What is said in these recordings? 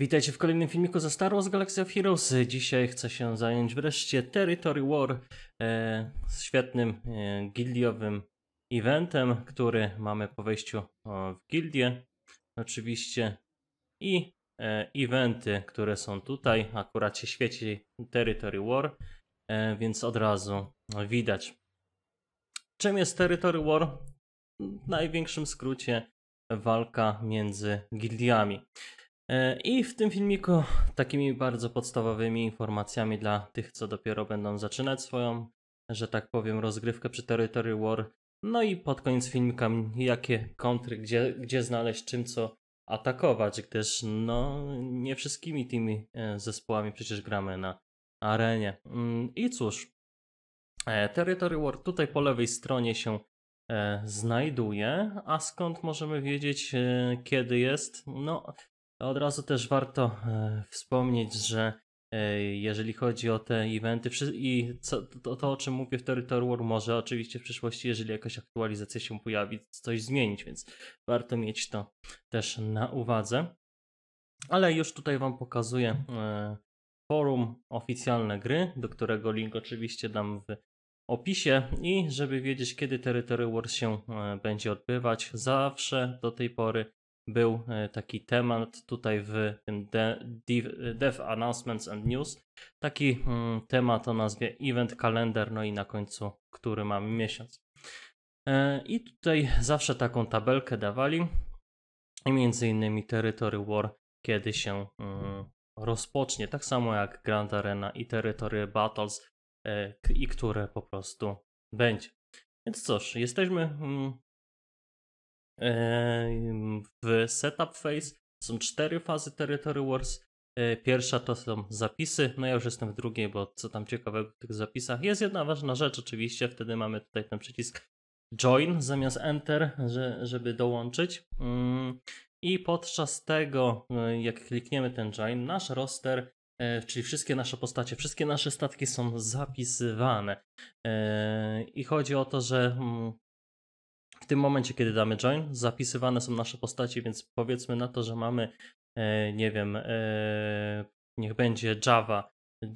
Witajcie w kolejnym filmiku ze Star Wars Galaxy of Heroes. Dzisiaj chcę się zająć wreszcie Territory War e, z świetnym e, gildiowym eventem, który mamy po wejściu o, w gildię oczywiście i e, eventy, które są tutaj. Akurat się świeci Territory War, e, więc od razu no, widać. Czym jest Territory War? W największym skrócie walka między gildiami. E, I w tym filmiku takimi bardzo podstawowymi informacjami dla tych, co dopiero będą zaczynać swoją, że tak powiem, rozgrywkę przy Territory War. No i pod koniec filmika jakie kontry, gdzie, gdzie znaleźć, czym co atakować, gdyż no nie wszystkimi tymi e, zespołami przecież gramy na arenie. Mm, I cóż, e, Territory War tutaj po lewej stronie się znajduje, a skąd możemy wiedzieć kiedy jest? No od razu też warto e, wspomnieć, że e, jeżeli chodzi o te eventy i to, to, o czym mówię w Territory War, może oczywiście w przyszłości, jeżeli jakaś aktualizacja się pojawi, coś zmienić, więc warto mieć to też na uwadze. Ale już tutaj Wam pokazuję e, forum oficjalne gry, do którego link oczywiście dam w opisie i żeby wiedzieć, kiedy Territory Wars się będzie odbywać, zawsze do tej pory był e, taki temat tutaj w Dev Announcements and News. Taki mm, temat o nazwie Event Calendar, no i na końcu, który mamy miesiąc. E, I tutaj zawsze taką tabelkę dawali. między innymi Territory War, kiedy się mm, rozpocznie. Tak samo jak Grand Arena i Territory Battles, e, i które po prostu będzie. Więc cóż, jesteśmy mm, w setup phase. Są cztery fazy Territory Wars. E, pierwsza to są zapisy, no ja już jestem w drugiej, bo co tam ciekawego w tych zapisach. Jest jedna ważna rzecz oczywiście, wtedy mamy tutaj ten przycisk join zamiast enter, że, żeby dołączyć. Mm, I podczas tego, e, jak klikniemy ten join, nasz roster, e, czyli wszystkie nasze postacie, wszystkie nasze statki są zapisywane. I chodzi o to, że mm, w tym momencie, kiedy damy join, zapisywane są nasze postaci, więc powiedzmy na to, że mamy, e, nie wiem, e, niech będzie Java,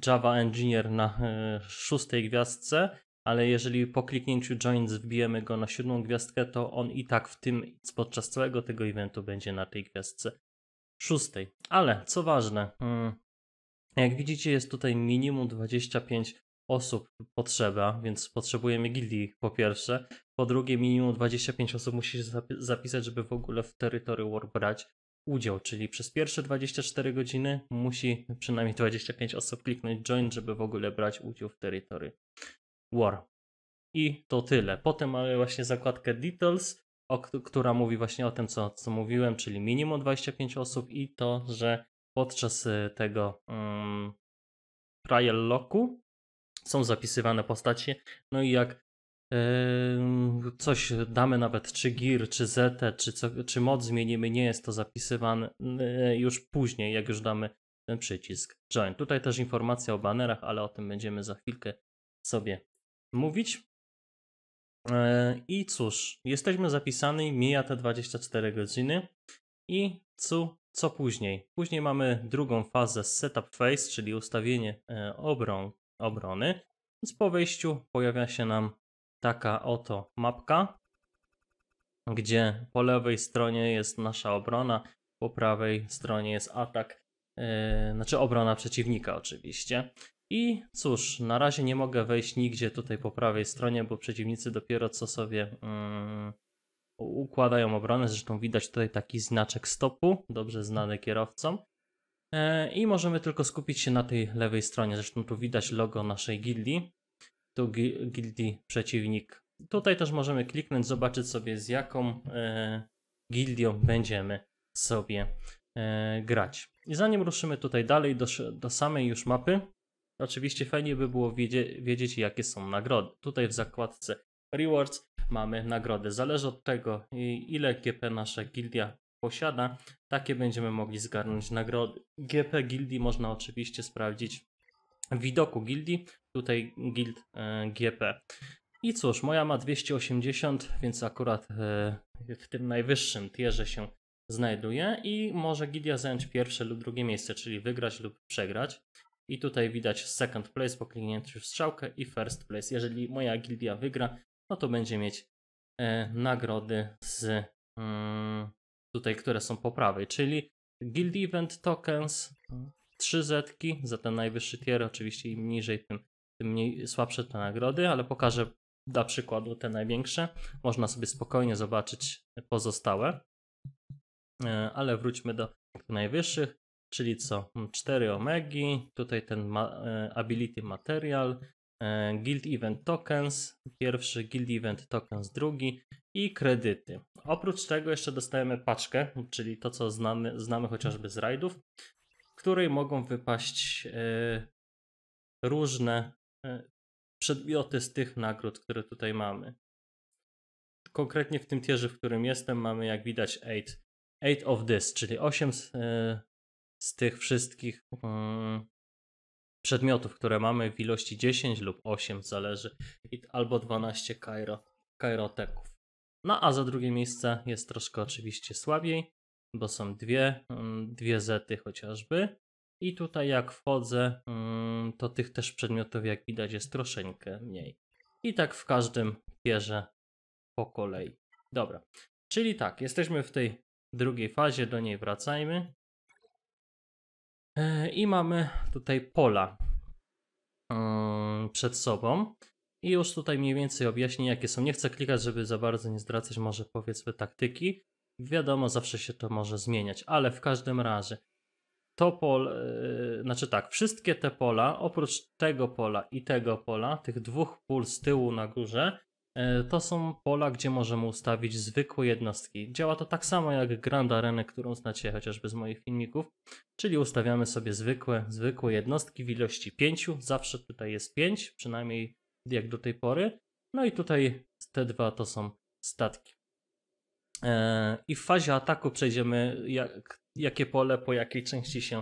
Java Engineer na e, szóstej gwiazdce, ale jeżeli po kliknięciu join wbijemy go na siódmą gwiazdkę, to on i tak w tym, podczas całego tego eventu będzie na tej gwiazdce szóstej. Ale co ważne, mm, jak widzicie jest tutaj minimum 25 osób potrzeba, więc potrzebujemy gildii po pierwsze, po drugie, minimum 25 osób musi się zapisać, żeby w ogóle w terytorium War brać udział, czyli przez pierwsze 24 godziny musi przynajmniej 25 osób kliknąć join, żeby w ogóle brać udział w terytorium War. I to tyle. Potem mamy właśnie zakładkę Details, o, która mówi właśnie o tym, co, co mówiłem, czyli minimum 25 osób i to, że podczas y, tego um, trial locku są zapisywane postacie. No i jak coś damy nawet, czy GIR, czy ZT, czy, co, czy moc zmienimy, nie jest to zapisywane y, już później, jak już damy ten przycisk join. Tutaj też informacja o banerach, ale o tym będziemy za chwilkę sobie mówić. E, I cóż, jesteśmy zapisani, mija te 24 godziny i co, co później? Później mamy drugą fazę setup phase, czyli ustawienie e, obron, obrony. Więc po wejściu pojawia się nam taka oto mapka, gdzie po lewej stronie jest nasza obrona, po prawej stronie jest atak, yy, znaczy obrona przeciwnika oczywiście. I cóż, na razie nie mogę wejść nigdzie tutaj po prawej stronie, bo przeciwnicy dopiero co sobie yy, układają obronę. Zresztą widać tutaj taki znaczek stopu, dobrze znany kierowcom. E, I możemy tylko skupić się na tej lewej stronie. Zresztą tu widać logo naszej gildii tu gildii przeciwnik. Tutaj też możemy kliknąć, zobaczyć sobie z jaką e, gildią będziemy sobie e, grać. I zanim ruszymy tutaj dalej do, do samej już mapy, oczywiście fajnie by było wiedzieć, wiedzieć jakie są nagrody. Tutaj w zakładce Rewards mamy nagrody. Zależy od tego ile GP nasza gildia posiada, takie będziemy mogli zgarnąć nagrody. GP gildii można oczywiście sprawdzić w widoku gildii tutaj guild e, GP. I cóż, moja ma 280, więc akurat e, w tym najwyższym tierze się znajduje i może Gidia zająć pierwsze lub drugie miejsce, czyli wygrać lub przegrać. I tutaj widać second place po kliknięciu w strzałkę i first place. Jeżeli moja gildia wygra, no to będzie mieć e, nagrody z y, tutaj, które są po prawej, czyli guild event tokens, 3 zetki za ten najwyższy tier, oczywiście im niżej, tym tym mniej słabsze te nagrody, ale pokażę dla przykładu te największe. Można sobie spokojnie zobaczyć pozostałe. E, ale wróćmy do najwyższych, czyli co? 4 mm, omegi, tutaj ten ma e, ability material, e, Guild Event Tokens, pierwszy Guild Event Tokens, drugi i kredyty. Oprócz tego jeszcze dostajemy paczkę, czyli to co znamy, znamy chociażby z rajdów, w której mogą wypaść różne E, przedmioty z tych nagród, które tutaj mamy. Konkretnie w tym tierze, w którym jestem, mamy jak widać 8, of this, czyli 8 z, e, z tych wszystkich e, przedmiotów, które mamy w ilości 10 lub 8, zależy, albo 12 kairo, kairoteków. No a za drugie miejsce jest troszkę oczywiście słabiej, bo są dwie, mm, dwie zety chociażby. I tutaj jak wchodzę, mm, to tych też przedmiotów jak widać jest troszeczkę mniej. I tak w każdym pierze po kolei. Dobra, czyli tak, jesteśmy w tej drugiej fazie, do niej wracajmy. E, I mamy tutaj pola mm, przed sobą. I już tutaj mniej więcej objaśnię jakie są. Nie chcę klikać, żeby za bardzo nie zdracać może powiedzmy taktyki. Wiadomo, zawsze się to może zmieniać, ale w każdym razie to yy, znaczy tak, wszystkie te pola, oprócz tego pola i tego pola, tych dwóch pól z tyłu na górze, e, to są pola, gdzie możemy ustawić zwykłe jednostki. Działa to tak samo jak Grand Arena, którą znacie chociażby z moich filmików, czyli ustawiamy sobie zwykłe, zwykłe jednostki w ilości 5. Zawsze tutaj jest 5, przynajmniej jak do tej pory. No i tutaj te dwa to są statki. E, I w fazie ataku przejdziemy, jak, jakie pole po jakiej części się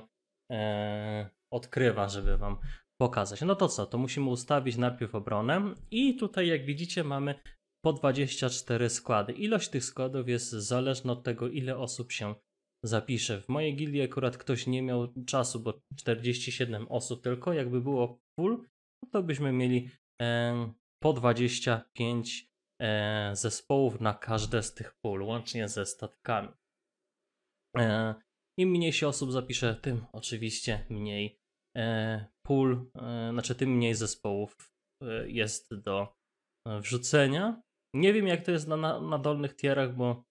e, odkrywa, żeby Wam pokazać. No to co, to musimy ustawić najpierw obronę i tutaj jak widzicie mamy po 24 składy. Ilość tych składów jest zależna od tego ile osób się zapisze. W mojej gildii akurat ktoś nie miał czasu, bo 47 osób tylko. Jakby było full, to byśmy mieli e, po 25 E, zespołów na każde z tych pól, łącznie ze statkami. E, Im mniej się osób zapisze, tym oczywiście mniej e, pól, znaczy tym mniej zespołów jest do wrzucenia. Nie wiem jak to jest na, na, dolnych tierach, bo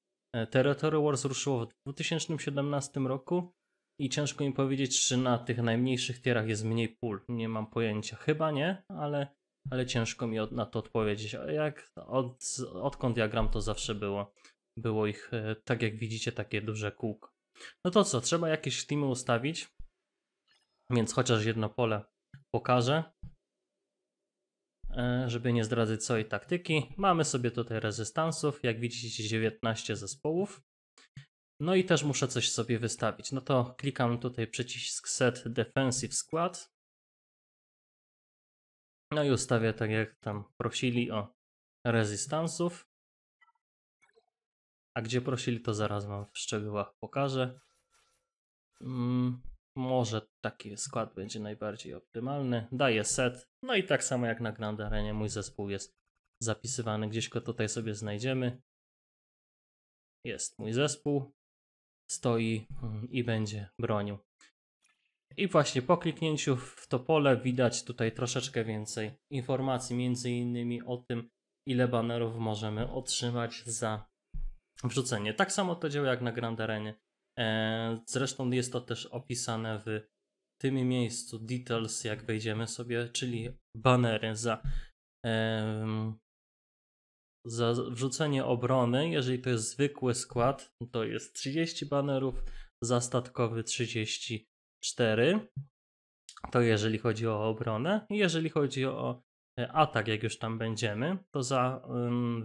Territory Wars ruszyło w 2017 roku i ciężko mi powiedzieć, czy na tych najmniejszych tierach jest mniej pól. Nie mam pojęcia, chyba nie, ale ale ciężko mi na to odpowiedzieć. A jak od, odkąd ja gram, to zawsze było. Było ich, e, tak jak widzicie, takie duże kółko. No to co, trzeba jakieś teamy ustawić, więc chociaż jedno pole pokażę, e, żeby nie zdradzać całej taktyki. Mamy sobie tutaj rezystansów, jak widzicie 19 zespołów. No i też muszę coś sobie wystawić. No to klikam tutaj przycisk Set Defensive Squad no i ustawię tak jak tam prosili o rezystansów. A gdzie prosili to zaraz wam w szczegółach pokażę. Mm, może taki skład będzie najbardziej optymalny. Daję set. No i tak samo jak na Grand Arenie mój zespół jest zapisywany. Gdzieś go tutaj sobie znajdziemy. Jest mój zespół. Stoi mm, i będzie bronił. I właśnie po kliknięciu w to pole widać tutaj troszeczkę więcej informacji, między innymi o tym, ile banerów możemy otrzymać za wrzucenie. Tak samo to działa jak na Grand Arenie. E, zresztą jest to też opisane w tym miejscu details, jak wejdziemy sobie, czyli banery za, za wrzucenie obrony. Jeżeli to jest zwykły skład, to jest 30 banerów, za statkowy 30 4. To jeżeli chodzi o obronę. Jeżeli chodzi o e, atak, jak już tam będziemy, to za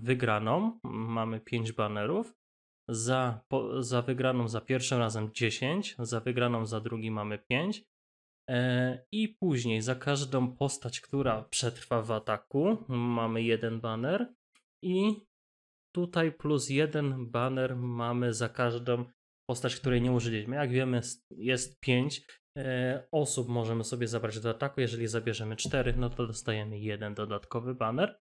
wygraną mamy 5 banerów. Za, po, za wygraną za pierwszym razem 10, za wygraną za drugi mamy 5. E, I później za każdą postać, która przetrwa w ataku, mamy jeden banner. I tutaj plus jeden banner mamy za każdą postać, której nie użyliśmy. Jak wiemy, jest 5 e, osób możemy sobie zabrać do ataku. Jeżeli zabierzemy 4, no to dostajemy jeden dodatkowy banner.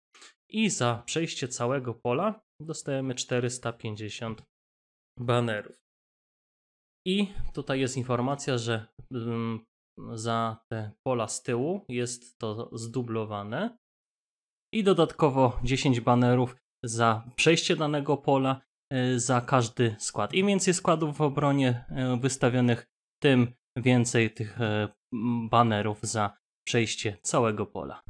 I za przejście całego pola dostajemy 450 banerów. I tutaj jest informacja, że mm, za te pola z tyłu jest to zdublowane. I dodatkowo 10 banerów za przejście danego pola Y, za każdy skład. Im więcej składów w obronie y, wystawionych, tym więcej tych y, banerów za przejście całego pola.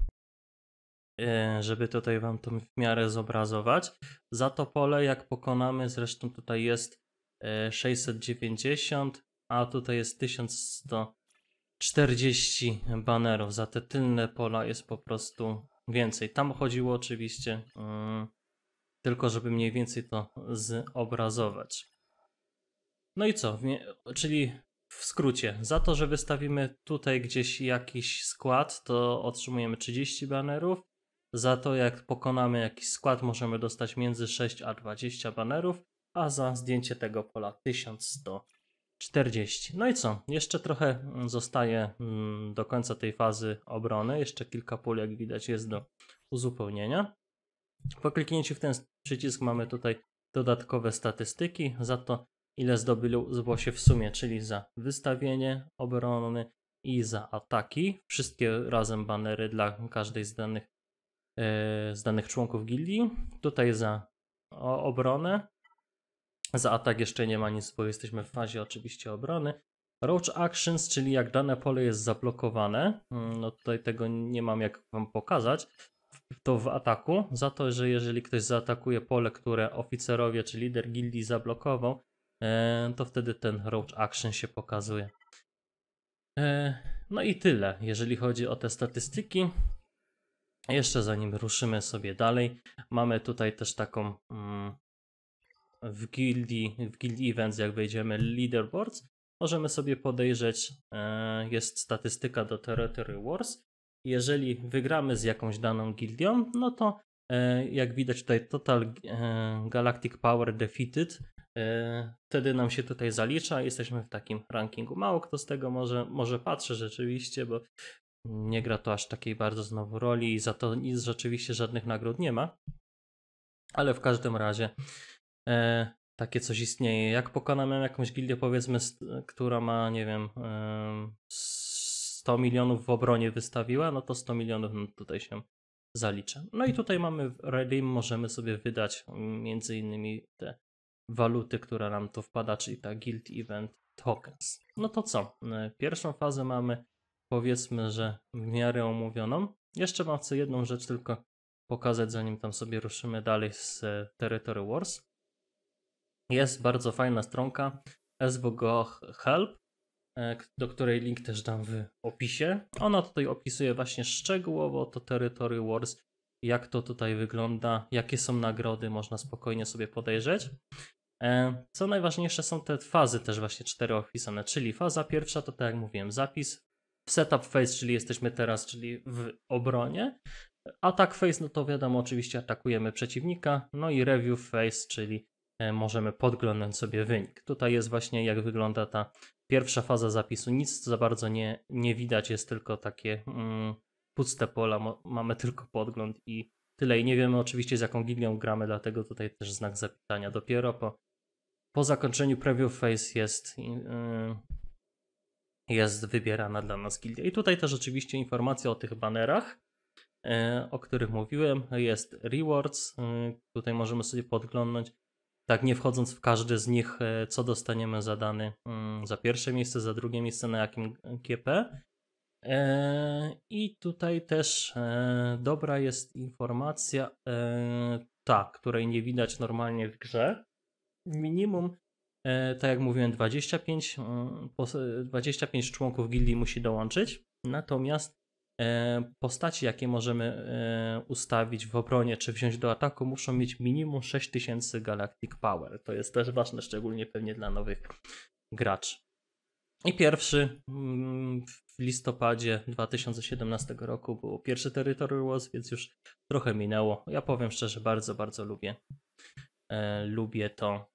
Żeby tutaj wam to w miarę zobrazować. Za to pole, jak pokonamy, zresztą tutaj jest 690, a tutaj jest 1140 banerów. Za te tylne pola jest po prostu więcej. Tam chodziło oczywiście. Yy, tylko żeby mniej więcej to zobrazować. No i co? Czyli w skrócie, za to, że wystawimy tutaj gdzieś jakiś skład, to otrzymujemy 30 banerów. Za to, jak pokonamy jakiś skład, możemy dostać między 6 a 20 banerów, a za zdjęcie tego pola 1140. No i co? Jeszcze trochę mm, zostaje mm, do końca tej fazy obrony. Jeszcze kilka pól, jak widać, jest do uzupełnienia. Po kliknięciu w ten przycisk mamy tutaj dodatkowe statystyki za to, ile zdobyło się w sumie, czyli za wystawienie obrony i za ataki. Wszystkie razem banery dla każdej z danych, e, z danych członków gildii. Tutaj za obronę. Za atak jeszcze nie ma nic, bo jesteśmy w fazie oczywiście obrony. Roach Actions, czyli jak dane pole jest zablokowane, mm, no tutaj tego nie mam jak Wam pokazać, to w ataku, za to, że jeżeli ktoś zaatakuje pole, które oficerowie czy lider gildii zablokował, e, to wtedy ten roach action się pokazuje. E, no i tyle, jeżeli chodzi o te statystyki. Jeszcze zanim ruszymy sobie dalej, mamy tutaj też taką mm, w gildii, w gildii events, jak wejdziemy leaderboards, możemy sobie podejrzeć, e, jest statystyka do Territory Wars jeżeli wygramy z jakąś daną gildią, no to e, jak widać tutaj Total e, Galactic Power Defeated, wtedy nam się tutaj zalicza, jesteśmy w takim rankingu. Mało kto z tego może, może patrzy rzeczywiście, bo nie gra to aż takiej bardzo znowu roli i za to nic rzeczywiście żadnych nagród nie ma. Ale w każdym razie e, takie coś istnieje. Jak pokonamy jakąś gildię, powiedzmy, która ma, nie wiem, e, 100 milionów w obronie wystawiła, no to 100 milionów no, tutaj się zalicza. No i tutaj mamy w Relim, możemy sobie wydać między innymi te waluty, które nam tu wpada, czyli ta Guild Event Tokens. No to co? E, pierwszą fazę mamy powiedzmy, że w miarę omówioną. Jeszcze mam chcę jedną rzecz tylko pokazać, zanim tam sobie ruszymy dalej z e, Territory Wars. Jest bardzo fajna stronka SWGO Help, E, do której link też dam w opisie. Ona tutaj opisuje właśnie szczegółowo to Territory Wars, jak to tutaj wygląda, jakie są nagrody, można spokojnie sobie podejrzeć. E, co najważniejsze są te fazy też właśnie cztery opisane, czyli faza pierwsza to tak jak mówiłem zapis, setup phase, czyli jesteśmy teraz, czyli w obronie, atak phase, no to wiadomo oczywiście atakujemy przeciwnika, no i review phase, czyli E, możemy podglądać sobie wynik. Tutaj jest właśnie jak wygląda ta pierwsza faza zapisu. Nic za bardzo nie, nie widać, jest tylko takie mm, puste pola, Mo mamy tylko podgląd i tyle. I nie wiemy oczywiście z jaką gigią gramy, dlatego tutaj też znak zapytania. Dopiero po, po zakończeniu preview phase jest, yy, jest wybierana dla nas gilia. I tutaj też oczywiście informacja o tych banerach e, o których mówiłem, jest rewards. Y, tutaj możemy sobie podglądać tak nie wchodząc w każdy z nich, e, co dostaniemy za dany, mm, za pierwsze miejsce, za drugie miejsce, na jakim GP. E, I tutaj też e, dobra jest informacja, ta, której nie widać normalnie w grze. Minimum, tak jak mówiłem, 25, 25 mm, członków gildii musi dołączyć. Natomiast E, postaci, jakie możemy e, ustawić w obronie czy wziąć do ataku, muszą mieć minimum 6000 Galactic Power. To jest też ważne, szczególnie pewnie dla nowych graczy. I pierwszy mm, w listopadzie 2017 roku był pierwszy Territory Wars, więc już trochę minęło. Ja powiem szczerze, bardzo, bardzo lubię. E, lubię to.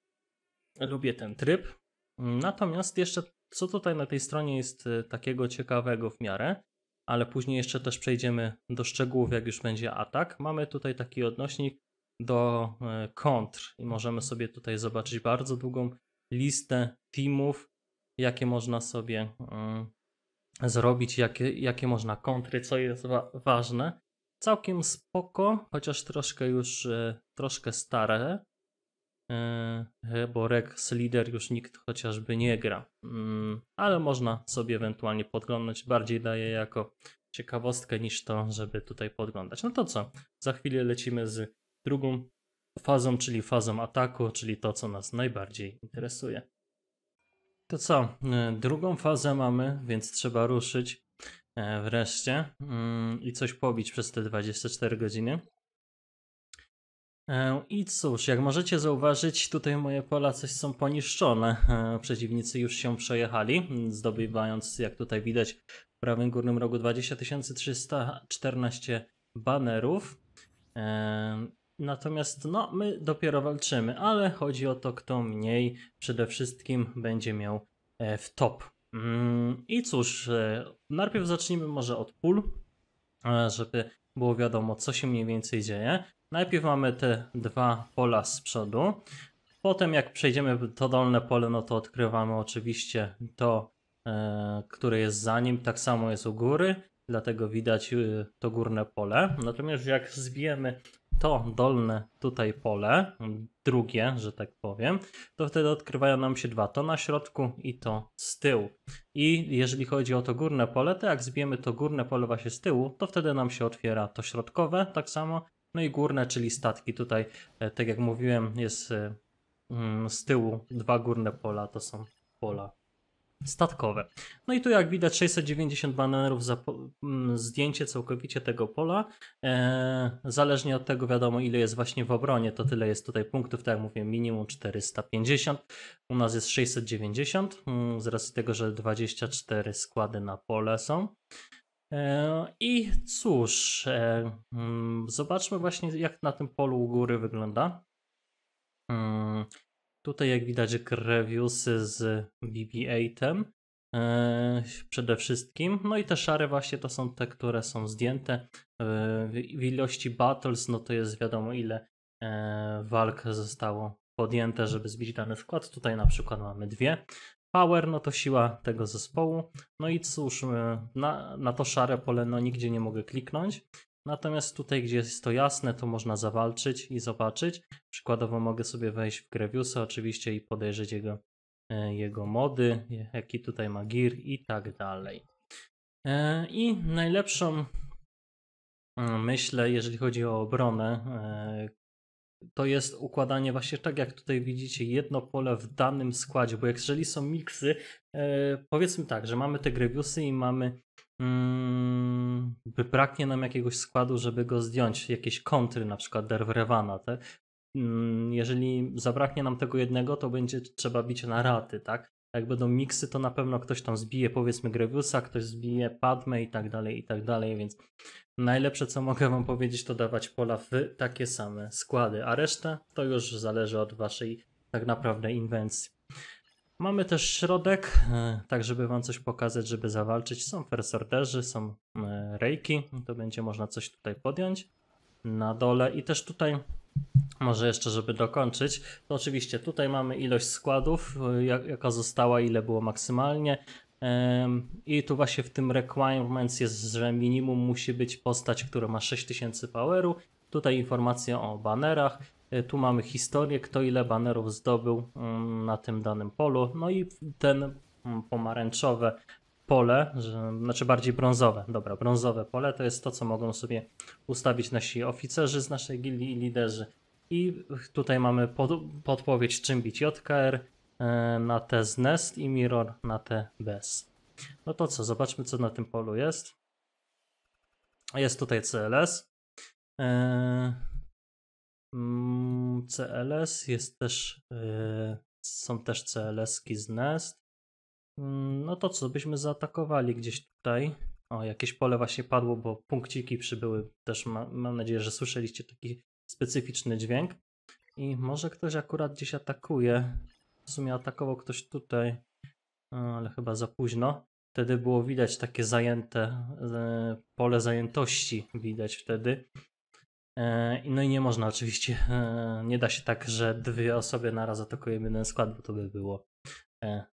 Lubię ten tryb. Natomiast jeszcze co tutaj na tej stronie jest takiego ciekawego w miarę, ale później jeszcze też przejdziemy do szczegółów, jak już będzie atak. Mamy tutaj taki odnośnik do e, kontr i możemy sobie tutaj zobaczyć bardzo długą listę teamów, jakie można sobie mm, zrobić, jakie, jakie można kontry, co jest wa ważne. Całkiem spoko, chociaż troszkę już e, troszkę stare, bo e, Rex Leader już nikt chociażby nie gra. Mm, ale można sobie ewentualnie podglądać, bardziej daje jako ciekawostkę niż to, żeby tutaj podglądać. No to co, za chwilę lecimy z drugą fazą, czyli fazą ataku, czyli to, co nas najbardziej interesuje. To co, e, drugą fazę mamy, więc trzeba ruszyć e, wreszcie mm, i coś pobić przez te 24 godziny. E, I cóż, jak możecie zauważyć, tutaj moje pola coś są poniszczone. E, przeciwnicy już się przejechali, zdobywając, jak tutaj widać, w prawym górnym rogu 20 314 banerów. E, natomiast no, my dopiero walczymy, ale chodzi o to, kto mniej przede wszystkim będzie miał w top. Mm, I cóż, najpierw zacznijmy może od pól, żeby było wiadomo, co się mniej więcej dzieje. Najpierw mamy te dwa pola z przodu. Potem jak przejdziemy to dolne pole, no to odkrywamy oczywiście to, e, które jest za nim. Tak samo jest u góry, dlatego widać y, to górne pole. Natomiast jak zbijemy to dolne tutaj pole, drugie, że tak powiem, to wtedy odkrywają nam się dwa, to na środku i to z tyłu. I jeżeli chodzi o to górne pole, to jak zbijemy to górne pole właśnie z tyłu, to wtedy nam się otwiera to środkowe, tak samo no i górne, czyli statki. Tutaj, e, tak jak mówiłem, jest e, mm, z tyłu dwa górne pola, to są pola statkowe. No i tu jak widać 690 banerów za mm, zdjęcie całkowicie tego pola. E, zależnie od tego wiadomo ile jest właśnie w obronie, to tyle jest tutaj punktów, tak jak mówię minimum 450. U nas jest 690 mm, z racji tego, że 24 składy na pole są. E, I cóż, e, mm, zobaczmy właśnie, jak na tym polu u góry wygląda. Mm, tutaj, jak widać, krewiusy z BB-8 e, przede wszystkim. No i te szare właśnie to są te, które są zdjęte. W ilości battles, no to jest wiadomo ile walk zostało podjęte, żeby zbić dany skład. Tutaj na przykład mamy dwie. Power, no to siła tego zespołu. No i cóż, e, na, na to szare pole no nigdzie nie mogę kliknąć. Natomiast tutaj, gdzie jest to jasne, to można zawalczyć i zobaczyć. Przykładowo mogę sobie wejść w Greviusa oczywiście i podejrzeć jego, e, jego mody, jaki tutaj ma gear i tak dalej. E, I najlepszą myślę, jeżeli chodzi o obronę to jest układanie właśnie tak, jak tutaj widzicie, jedno pole w danym składzie, bo jeżeli są miksy, e, powiedzmy tak, że mamy te Grievousy i mamy mm, braknie nam jakiegoś składu, żeby go zdjąć, jakieś kontry na przykład Derwrewana, te, mm, jeżeli zabraknie nam tego jednego, to będzie trzeba bić na raty, tak? Jak będą miksy, to na pewno ktoś tam zbije powiedzmy Grewiosa, ktoś zbije Padme i tak dalej, i tak dalej, więc najlepsze co mogę wam powiedzieć to dawać pola w takie same składy, a resztę to już zależy od waszej tak naprawdę inwencji. Mamy też środek, e, tak żeby wam coś pokazać, żeby zawalczyć. Są fersorterzy, są e, rejki, to będzie można coś tutaj podjąć na dole i też tutaj może jeszcze, żeby dokończyć, to oczywiście tutaj mamy ilość składów, y, jaka została, ile było maksymalnie. I tu właśnie w tym requirements jest, że minimum musi być postać, która ma 6000 poweru. Tutaj informacja o banerach. Y, tu mamy historię, kto ile banerów zdobył mm, na tym danym polu. No i ten mm, pomarańczowe pole, że, znaczy bardziej brązowe, dobra, brązowe pole to jest to, co mogą sobie ustawić nasi oficerzy z naszej gildii i liderzy. I tutaj mamy pod, podpowiedź, czym bić JKR e, na te z Nest i Mirror na te bez. No to co, zobaczmy co na tym polu jest. Jest tutaj CLS. E, mm, CLS jest też, e, są też CLS-ki z Nest. Mm, no to co, byśmy zaatakowali gdzieś tutaj. O, jakieś pole właśnie padło, bo punkciki przybyły. Też ma, mam nadzieję, że słyszeliście taki specyficzny dźwięk. I może ktoś akurat gdzieś atakuje. W sumie atakował ktoś tutaj, e, ale chyba za późno. Wtedy było widać takie zajęte e, pole zajętości, widać wtedy. E, no i nie można oczywiście, nie da się tak, że dwie osoby naraz atakują jeden skład, bo to by było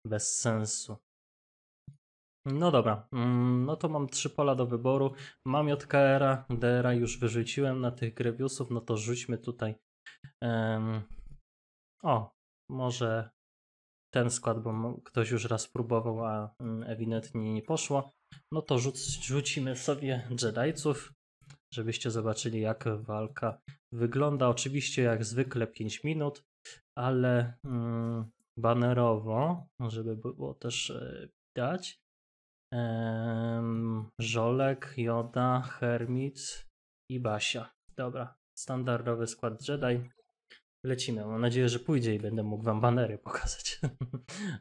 bez sensu. No dobra, mm, no to mam trzy pola do wyboru. Mam JKR-a, DR-a już wyrzuciłem na tych grebiusów, no to rzućmy tutaj. Um, o, może ten skład, bo ktoś już raz próbował, a mm, ewidentnie nie poszło. No to rzuc, rzucimy sobie Jedajców, żebyście zobaczyli jak walka wygląda. Oczywiście jak zwykle 5 minut, ale um, banerowo, żeby było też e, widać. Um, Żolek, Joda, Hermit i Basia. Dobra, standardowy skład Jedi. Lecimy. Mam nadzieję, że pójdzie i będę mógł wam banery pokazać.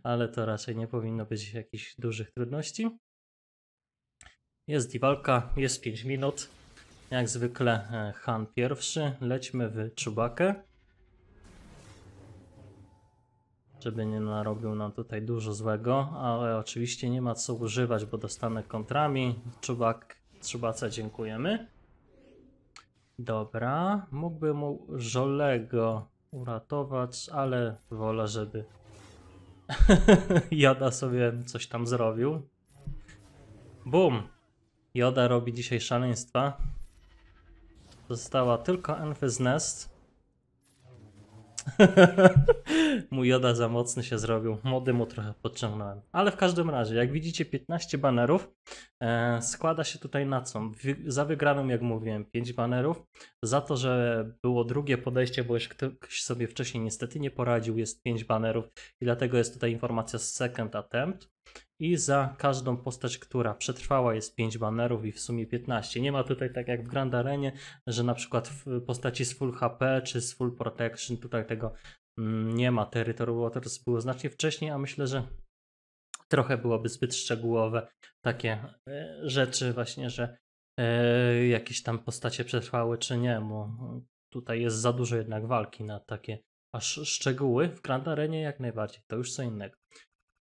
Ale to raczej nie powinno być jakichś dużych trudności. Jest diwalka, jest 5 minut. Jak zwykle e, Han pierwszy. Lećmy w czubakę. żeby nie narobił nam tutaj dużo złego, ale oczywiście nie ma co używać, bo dostanę kontrami. Czubak, Czubaca, dziękujemy. Dobra, mógłbym mu Żolego uratować, ale wolę, żeby Joda sobie coś tam zrobił. Bum! Joda robi dzisiaj szaleństwa. Została tylko Enfys Nest. Mój Joda za mocny się zrobił, młody mu trochę podciągnąłem. Ale w każdym razie, jak widzicie, 15 banerów e, składa się tutaj na co? za wygraną, jak mówiłem, 5 banerów. Za to, że było drugie podejście, bo już ktoś sobie wcześniej niestety nie poradził, jest 5 banerów i dlatego jest tutaj informacja second attempt i za każdą postać, która przetrwała jest 5 banerów i w sumie 15. Nie ma tutaj tak jak w Grand Arenie, że na przykład w postaci z full HP czy z full protection tutaj tego mm, nie ma. Territory Waters było znacznie wcześniej, a myślę, że trochę byłoby zbyt szczegółowe takie e, rzeczy właśnie, że e, jakieś tam postacie przetrwały czy nie, bo tutaj jest za dużo jednak walki na takie aż szczegóły. W Grand Arenie jak najbardziej, to już co innego.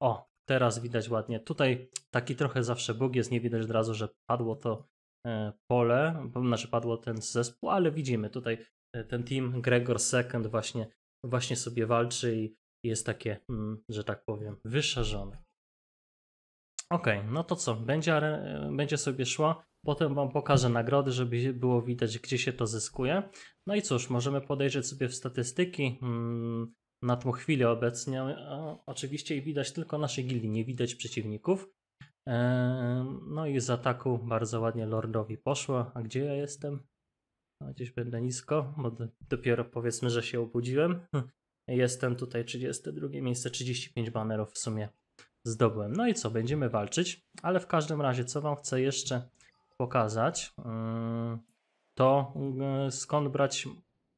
O, Teraz widać ładnie. Tutaj taki trochę zawsze bóg jest, nie widać od razu, że padło to e, pole, znaczy padło ten zespół, ale widzimy tutaj e, ten team Gregor Second właśnie, właśnie sobie walczy i jest takie, mm, że tak powiem, wyszarzone. Ok, no to co, będzie, e, będzie sobie szło. potem Wam pokażę nagrody, żeby było widać, gdzie się to zyskuje. No i cóż, możemy podejrzeć sobie w statystyki mm, na tą chwilę obecnie. Oczywiście widać tylko nasze gildii, nie widać przeciwników. E, no i z ataku bardzo ładnie Lordowi poszło. A gdzie ja jestem? No, gdzieś będę nisko, bo dopiero powiedzmy, że się obudziłem. Hm. Jestem tutaj 32 miejsce, 35 banerów w sumie zdobyłem. No i co, będziemy walczyć, ale w każdym razie, co Wam chcę jeszcze pokazać, mm, to mm, skąd brać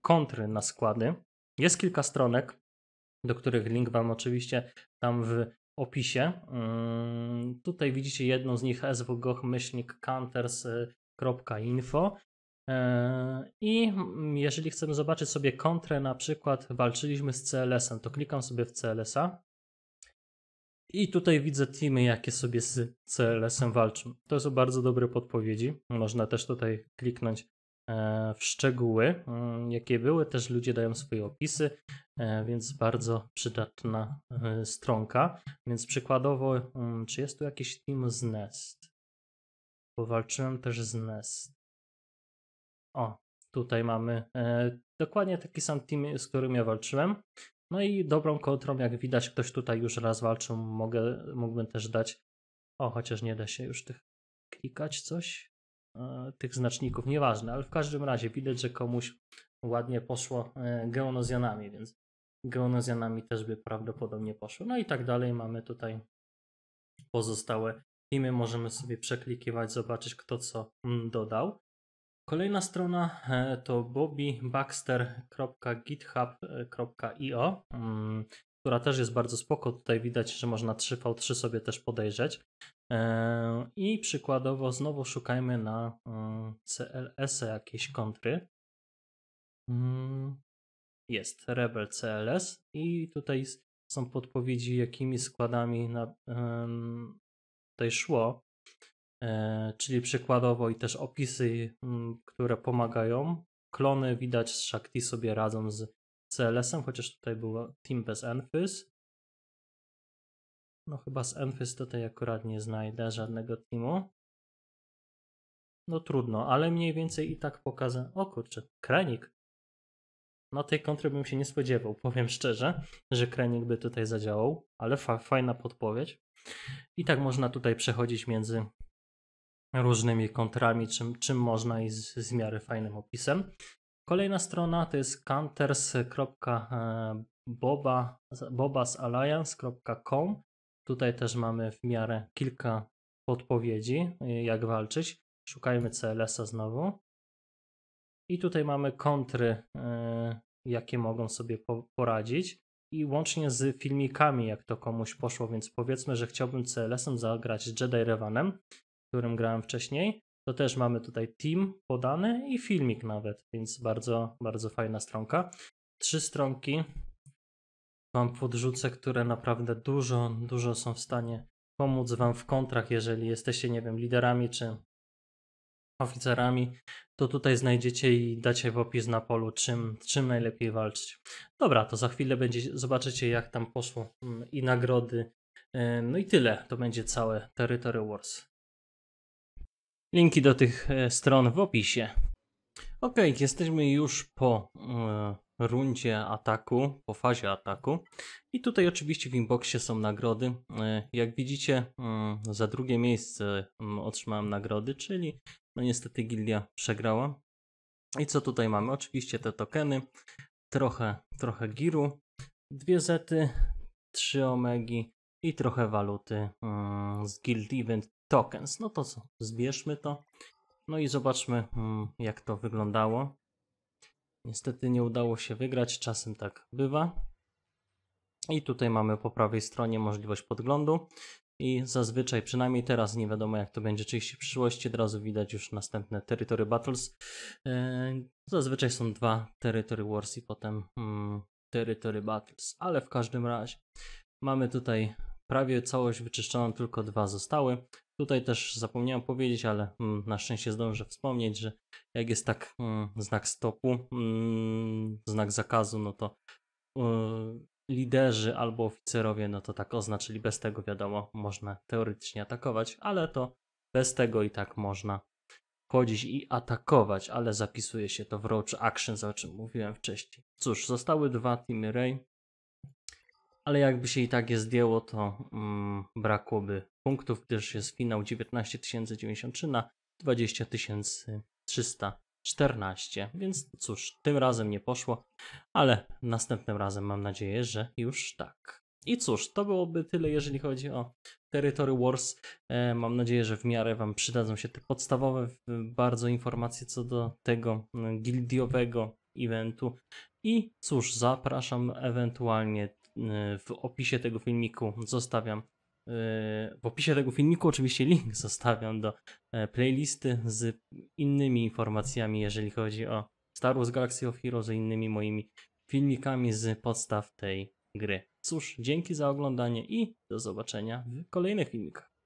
kontry na składy. Jest kilka stronek, do których link Wam oczywiście tam w opisie. Mm, tutaj widzicie jedną z nich swgoch-counters.info e, i jeżeli chcemy zobaczyć sobie kontrę, na przykład walczyliśmy z CLS-em, to klikam sobie w CLS-a i tutaj widzę teamy, jakie sobie z CLS-em walczą. To są bardzo dobre podpowiedzi. Można też tutaj kliknąć E, w szczegóły, mm, jakie były. Też ludzie dają swoje opisy, e, więc bardzo przydatna e, stronka. Więc przykładowo, mm, czy jest tu jakiś team z Nest? Powalczyłem też z Nest. O, tutaj mamy dokładnie taki sam team, z którym ja walczyłem. No i dobrą kontrą, jak widać, ktoś tutaj już raz walczył, mogę, mógłbym też dać. O, chociaż nie da się już tych klikać coś. E, tych znaczników, nieważne, ale w każdym razie widać, że komuś ładnie poszło e, geonozjanami, więc geonozjanami też by prawdopodobnie poszło. No i tak dalej mamy tutaj pozostałe imię, możemy sobie przeklikiwać, zobaczyć kto co mm, dodał. Kolejna strona e, to bobbybaxter.github.io, mm, która też jest bardzo spoko. Tutaj widać, że można 3v3 sobie też podejrzeć. E, I przykładowo znowu szukajmy na e, CLS jakiejś kontry. Mm, jest Rebel CLS i tutaj są podpowiedzi, jakimi składami na, tutaj szło. E, czyli przykładowo i też opisy, mm, które pomagają. Klony widać, Shakti sobie radzą z CLS-em, chociaż tutaj było Team bez Enfys. No chyba z Memphis tutaj akurat nie znajdę żadnego teamu. No trudno, ale mniej więcej i tak pokazę. O kurczę, Krenik. No tej kontry bym się nie spodziewał, powiem szczerze, że Krenik by tutaj zadziałał, ale fa fajna podpowiedź. I tak można tutaj przechodzić między różnymi kontrami, czym, czym można i z, z miary fajnym opisem. Kolejna strona to jest counters.boba, Tutaj też mamy w miarę kilka podpowiedzi, y, jak walczyć. Szukajmy CLS-a znowu. I tutaj mamy kontry, y, jakie mogą sobie poradzić. I łącznie z filmikami, jak to komuś poszło, więc powiedzmy, że chciałbym CLS-em zagrać Jedi Revanem, którym grałem wcześniej. To też mamy tutaj team podany i filmik nawet, więc bardzo, bardzo fajna stronka. Trzy stronki Wam podrzucę, które naprawdę dużo, dużo są w stanie pomóc Wam w kontrach, jeżeli jesteście, nie wiem, liderami czy oficerami, to tutaj znajdziecie i dacie w opis na polu, czym, czym najlepiej walczyć. Dobra, to za chwilę będzie, zobaczycie, jak tam poszło mm, i nagrody. E, no i tyle, to będzie całe Territory Wars. Linki do tych e, stron w opisie. Ok, jesteśmy już po e, rundzie ataku, po fazie ataku. I tutaj oczywiście w inboxie są nagrody. E, jak widzicie, mm, za drugie miejsce mm, otrzymałem nagrody, czyli no niestety gildia przegrała. I co tutaj mamy? Oczywiście te tokeny, trochę, trochę giru, dwie zety, trzy omegi i trochę waluty mm, z Guild Event Tokens. No to co, zbierzmy to. No i zobaczmy jak to wyglądało. Niestety nie udało się wygrać, czasem tak bywa. I tutaj mamy po prawej stronie możliwość podglądu. I zazwyczaj, przynajmniej teraz, nie wiadomo jak to będzie oczywiście w przyszłości, od razu widać już następne Territory Battles. E, zazwyczaj są dwa Territory Wars i potem hmm, Territory Battles, ale w każdym razie mamy tutaj prawie całość wyczyszczoną, tylko dwa zostały. Tutaj też zapomniałem powiedzieć, ale mm, na szczęście zdążę wspomnieć, że jak jest tak mm, znak stopu, mm, znak zakazu, no to y, liderzy albo oficerowie, no to tak oznaczyli, bez tego wiadomo, można teoretycznie atakować, ale to bez tego i tak można chodzić i atakować, ale zapisuje się to w Roach Action, o czym mówiłem wcześniej. Cóż, zostały dwa Team Ray, ale jakby się i tak je zdjęło, to mm, brakłoby punktów, gdyż jest finał 19 093 na 20 314. Więc cóż, tym razem nie poszło, ale następnym razem mam nadzieję, że już tak. I cóż, to byłoby tyle, jeżeli chodzi o Territory Wars. E, mam nadzieję, że w miarę Wam przydadzą się te podstawowe bardzo informacje co do tego mm, gildiowego eventu. I cóż, zapraszam ewentualnie Y, w opisie tego filmiku zostawiam. Y, w opisie tego filmiku oczywiście link zostawiam do e, playlisty z innymi informacjami, jeżeli chodzi o Star Wars Galaxy of Heroes i innymi moimi filmikami z podstaw tej gry. Cóż, dzięki za oglądanie i do zobaczenia w kolejnych filmikach.